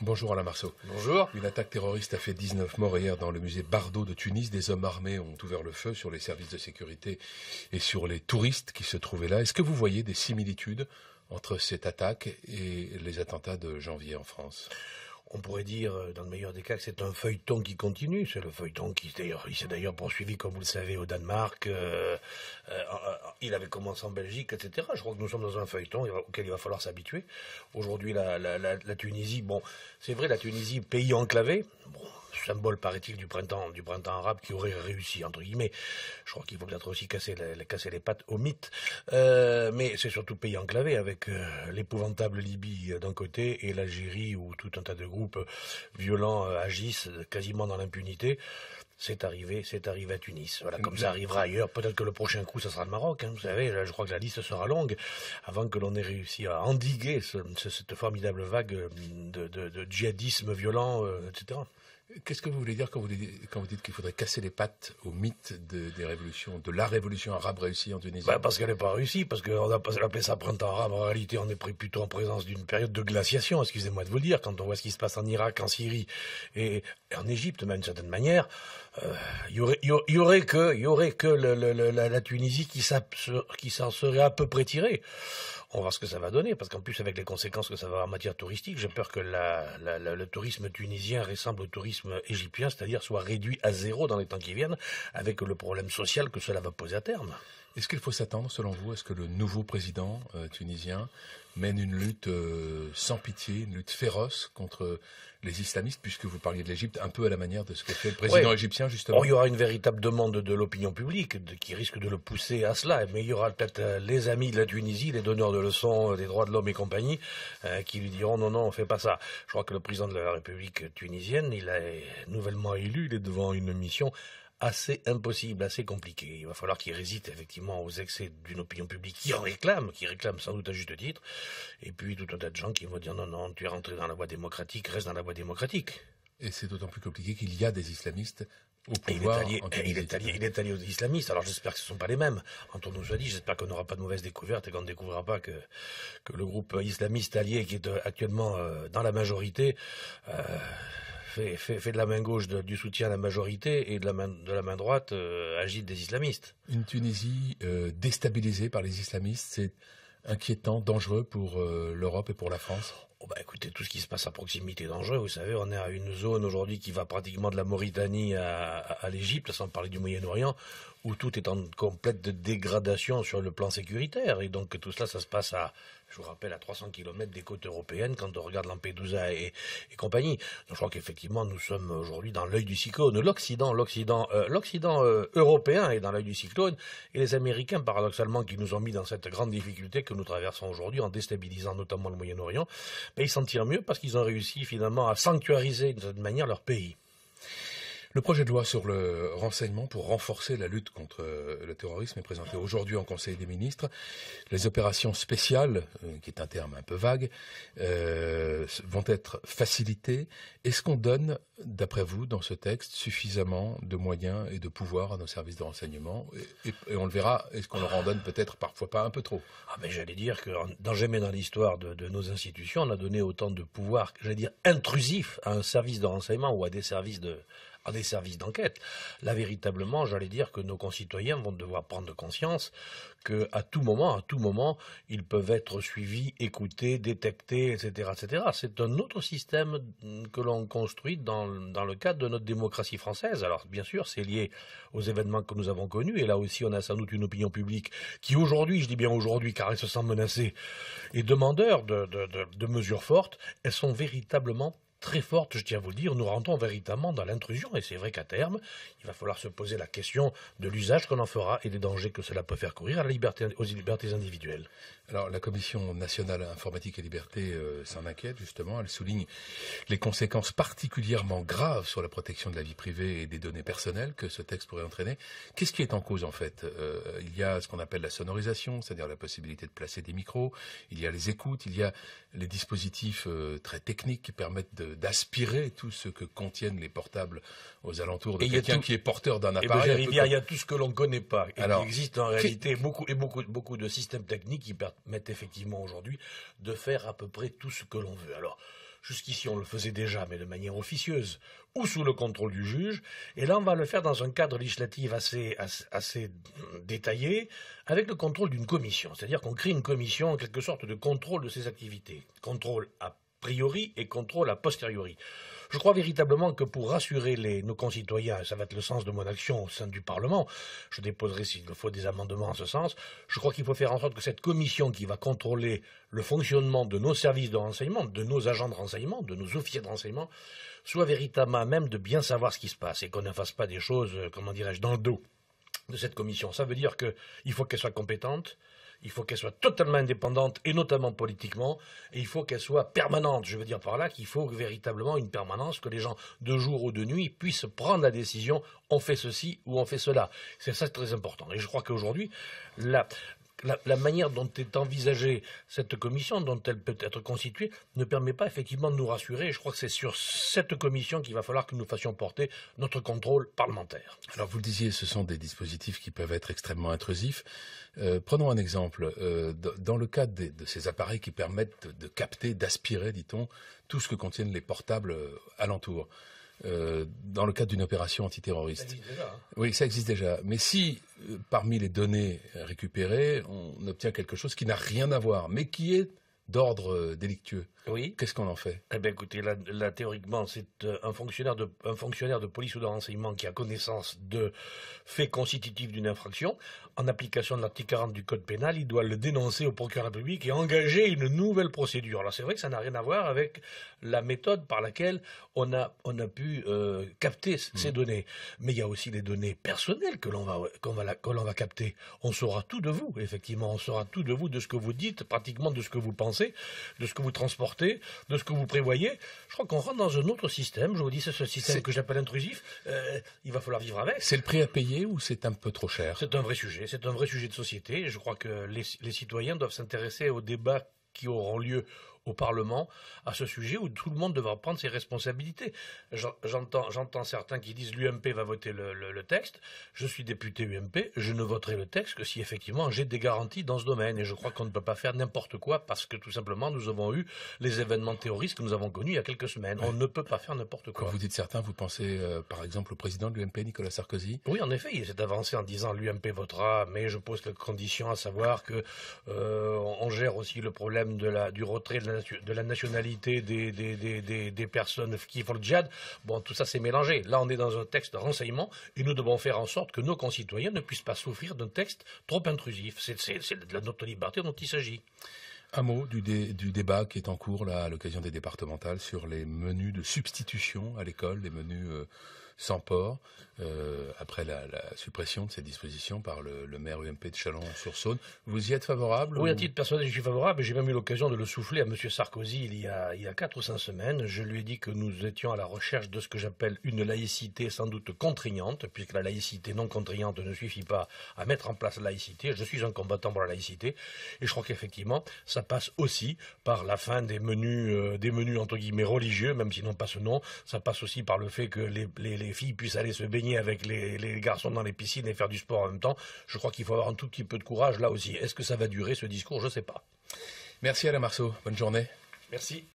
Bonjour Alain Marceau. Bonjour. Une attaque terroriste a fait 19 morts hier dans le musée Bardo de Tunis. Des hommes armés ont ouvert le feu sur les services de sécurité et sur les touristes qui se trouvaient là. Est-ce que vous voyez des similitudes entre cette attaque et les attentats de janvier en France on pourrait dire, euh, dans le meilleur des cas, que c'est un feuilleton qui continue. C'est le feuilleton qui s'est d'ailleurs poursuivi, comme vous le savez, au Danemark. Euh, euh, il avait commencé en Belgique, etc. Je crois que nous sommes dans un feuilleton auquel il va falloir s'habituer. Aujourd'hui, la, Tunisie, bon, c'est vrai, la Tunisie, pays enclavé, symbole, paraît-il, du printemps, du printemps arabe qui aurait réussi, entre guillemets. Je crois qu'il faut peut-être aussi casser, les pattes au mythe. Euh, mais c'est surtout pays enclavé avec euh, l'épouvantable Libye euh, d'un côté et l'Algérie où tout un tas de groupes violents agissent quasiment dans l'impunité c'est arrivé, c'est arrivé à Tunis. comme ça arrivera ailleurs. Peut-être que le prochain coup, ça sera le Maroc. Hein. Vous savez, je crois que la liste sera longue avant que l'on ait réussi à endiguer cette formidable vague de, djihadisme violent, etc. Qu'est-ce que vous voulez dire quand vous dites, qu'il faudrait casser les pattes au mythe de, des révolutions, de la révolution arabe réussie en Tunisie bah Parce qu'elle n'est pas réussie, parce qu'on a, passé paix ça printemps arabe. En réalité, on est plutôt en présence d'une période de glaciation, excusez-moi de vous le dire, quand on voit ce qui se passe en Irak, en Syrie et en Égypte, même d'une certaine manière. Euh, il y, aurait, que, y aurait que la, Tunisie qui s'en serait à peu près tirée. On va voir ce que ça va donner, parce qu'en plus avec les conséquences que ça va avoir en matière touristique, j'ai peur que le tourisme tunisien ressemble au tourisme égyptien, c'est-à-dire soit réduit à zéro dans les temps qui viennent, avec le problème social que cela va poser à terme. Est-ce qu'il faut s'attendre, selon vous, à ce que le nouveau président euh, tunisien mène une lutte euh, sans pitié, une lutte féroce contre les islamistes, puisque vous parliez de l'Égypte un peu à la manière de ce que fait le président égyptien, justement Il y aura une véritable demande de l'opinion publique qui risque de le pousser à cela, mais il y aura peut-être euh, les amis de la Tunisie, les donneurs de leçons des droits de l'homme et compagnie, qui lui diront non, non, on ne fait pas ça. Je crois que le président de la République tunisienne, il est nouvellement élu, il est devant une mission assez impossible, assez compliqué. Il va falloir qu'il résiste effectivement aux excès d'une opinion publique qui en réclame, qui réclame sans doute à juste titre, et puis tout un tas de gens qui vont dire non, non, tu es rentré dans la voie démocratique, reste dans la voie démocratique. Et c'est d'autant plus compliqué qu'il y a des islamistes au pouvoir. Il est, allié, aux islamistes, alors j'espère que ce ne sont pas les mêmes. Quand on nous a dit, j'espère qu'on n'aura pas de mauvaises découvertes et qu'on ne découvrira pas que, que le groupe islamiste allié qui est euh, actuellement euh, dans la majorité... Euh, fait, de la main gauche du soutien à la majorité et de la main, droite euh, agit des islamistes. Une Tunisie euh, déstabilisée par les islamistes, c'est inquiétant, dangereux pour euh, l'Europe et pour la France oh, bah Écoutez, tout ce qui se passe à proximité est dangereux. Vous savez, on est à une zone aujourd'hui qui va pratiquement de la Mauritanie à, à l'Égypte, sans parler du Moyen-Orient, où tout est en complète dégradation sur le plan sécuritaire. Et donc tout cela, ça se passe à je vous rappelle, à 300 km des côtes européennes quand on regarde Lampedusa et, compagnie. Donc je crois qu'effectivement, nous sommes aujourd'hui dans l'œil du cyclone. L'Occident, l'Occident, euh, l'Occident euh, européen est dans l'œil du cyclone et les Américains, paradoxalement, qui nous ont mis dans cette grande difficulté que nous traversons aujourd'hui en déstabilisant notamment le Moyen-Orient, ben, ils s'en tirent mieux parce qu'ils ont réussi finalement à sanctuariser de cette manière leur pays. Le projet de loi sur le renseignement pour renforcer la lutte contre euh, le terrorisme est présenté aujourd'hui en Conseil des ministres. Les opérations spéciales, euh, qui est un terme un peu vague, euh, vont être facilitées. Est-ce qu'on donne, d'après vous, dans ce texte, suffisamment de moyens et de pouvoir à nos services de renseignement et, on le verra, est-ce qu'on leur en donne peut-être parfois pas un peu trop Ah mais j'allais dire que dans, jamais dans l'histoire de, de nos institutions, on a donné autant de pouvoir, j'allais dire intrusif à un service de renseignement ou à des services de à des services d'enquête. Là, véritablement, j'allais dire que nos concitoyens vont devoir prendre conscience qu'à tout moment, à tout moment, ils peuvent être suivis, écoutés, détectés, etc., etc. C'est un autre système que l'on construit dans, dans le cadre de notre démocratie française. Alors, bien sûr, c'est lié aux événements que nous avons connus, et là aussi, on a sans doute une opinion publique qui aujourd'hui, je dis bien aujourd'hui, car elle se sent menacée, et demandeur de, de mesures fortes. Elles sont véritablement très forte, je tiens à vous dire, nous rentrons véritablement dans l'intrusion. Et c'est vrai qu'à terme, il va falloir se poser la question de l'usage qu'on en fera et des dangers que cela peut faire courir à la liberté, aux libertés individuelles. Alors la Commission nationale informatique et liberté euh, s'en inquiète justement. Elle souligne les conséquences particulièrement graves sur la protection de la vie privée et des données personnelles que ce texte pourrait entraîner. Qu'est-ce qui est en cause en fait euh, Il y a ce qu'on appelle la sonorisation, c'est-à-dire la possibilité de placer des micros. Il y a les écoutes. Il y a les dispositifs euh, très techniques qui permettent de d'aspirer tout ce que contiennent les portables aux alentours de quelqu'un qui est porteur d'un eh ben, appareil. il y a tout ce que l'on ne connaît pas. il existe en réalité beaucoup, et beaucoup, de systèmes techniques qui permettent effectivement aujourd'hui de faire à peu près tout ce que l'on veut. Alors, Jusqu'ici, on le faisait déjà, mais de manière officieuse, ou sous le contrôle du juge. Et là, on va le faire dans un cadre législatif assez, détaillé, avec le contrôle d'une commission. C'est-à-dire qu'on crée une commission, en quelque sorte, de contrôle de ses activités. Contrôle à priori et contrôle a posteriori. Je crois véritablement que pour rassurer nos concitoyens, ça va être le sens de mon action au sein du Parlement, je déposerai s'il le faut des amendements en ce sens, je crois qu'il faut faire en sorte que cette commission qui va contrôler le fonctionnement de nos services de renseignement, de nos agents de renseignement, de nos officiers de renseignement, soit véritablement à même de bien savoir ce qui se passe et qu'on ne fasse pas des choses, euh, comment dirais-je, dans le dos de cette commission. Ça veut dire qu'il faut qu'elle soit compétente, il faut qu'elle soit totalement indépendante, et notamment politiquement, et il faut qu'elle soit permanente. Je veux dire par là qu'il faut véritablement une permanence, que les gens, de jour ou de nuit, puissent prendre la décision, on fait ceci ou on fait cela. C'est ça très important. Et je crois qu'aujourd'hui, la, la, manière dont est envisagée cette commission, dont elle peut être constituée, ne permet pas effectivement de nous rassurer. Et je crois que c'est sur cette commission qu'il va falloir que nous fassions porter notre contrôle parlementaire. Alors vous le disiez, ce sont des dispositifs qui peuvent être extrêmement intrusifs. Euh, prenons un exemple. Euh, dans le cadre de ces appareils qui permettent de, de capter, d'aspirer, dit-on, tout ce que contiennent les portables euh, alentours. Euh, dans le cadre d'une opération antiterroriste. Hein. Oui, ça existe déjà. Mais si, euh, parmi les données récupérées, on obtient quelque chose qui n'a rien à voir, mais qui est d'ordre euh, délictueux. Oui. Qu'est-ce qu'on en fait Eh bien, écoutez, là, théoriquement, c'est euh, un fonctionnaire, de, fonctionnaire de police ou de renseignement qui a connaissance de faits constitutifs d'une infraction. En application de l'article 40 du Code pénal, il doit le dénoncer au procureur public et engager une nouvelle procédure. Alors, c'est vrai que ça n'a rien à voir avec la méthode par laquelle on a, on a pu euh, capter ces mm. données. Mais il y a aussi les données personnelles que l'on va, va, que l'on va capter. On saura tout de vous, effectivement. On saura tout de vous, de ce que vous dites, pratiquement de ce que vous pensez de ce que vous transportez, de ce que vous prévoyez. Je crois qu'on rentre dans un autre système. Je vous dis, c'est ce système que j'appelle intrusif. Euh, il va falloir vivre avec. C'est le prix à payer ou c'est un peu trop cher C'est un vrai sujet. C'est un vrai sujet de société. Je crois que les citoyens doivent s'intéresser aux débats qui auront lieu au Parlement à ce sujet où tout le monde devra prendre ses responsabilités. J'entends certains qui disent l'UMP va voter le, texte. Je suis député UMP, je ne voterai le texte que si effectivement j'ai des garanties dans ce domaine. Et je crois qu'on ne peut pas faire n'importe quoi parce que tout simplement nous avons eu les événements terroristes que nous avons connus il y a quelques semaines. On ne peut pas faire n'importe quoi. Quand vous dites certains, vous pensez euh, par exemple au président de l'UMP, Nicolas Sarkozy Oui, en effet, il s'est avancé en disant l'UMP votera, mais je pose la condition à savoir qu'on euh, gère aussi le problème de la, du retrait de de la nationalité des, des, des, des, personnes qui font le djihad. Bon, tout ça, c'est mélangé. Là, on est dans un texte de renseignement et nous devons faire en sorte que nos concitoyens ne puissent pas souffrir d'un texte trop intrusif. C'est de notre liberté dont il s'agit. Un mot du, du, débat qui est en cours là, à l'occasion des départementales sur les menus de substitution à l'école, les menus... Euh, sans port, euh, après la, suppression de ces dispositions par le, maire UMP de Chalon-sur-Saône. Vous y êtes favorable Oui, à titre personnel, je suis favorable. J'ai même eu l'occasion de le souffler à M. Sarkozy il y, a, il y a 4 ou 5 semaines. Je lui ai dit que nous étions à la recherche de ce que j'appelle une laïcité sans doute contraignante, puisque la laïcité non contraignante ne suffit pas à mettre en place la laïcité. Je suis un combattant pour la laïcité. Et je crois qu'effectivement, ça passe aussi par la fin des menus, euh, des menus entre guillemets religieux, même s'ils n'ont pas ce nom. Ça passe aussi par le fait que les les filles puissent aller se baigner avec les, garçons dans les piscines et faire du sport en même temps. Je crois qu'il faut avoir un tout petit peu de courage là aussi. Est-ce que ça va durer ce discours Je ne sais pas. Merci Alain Marceau. Bonne journée. Merci.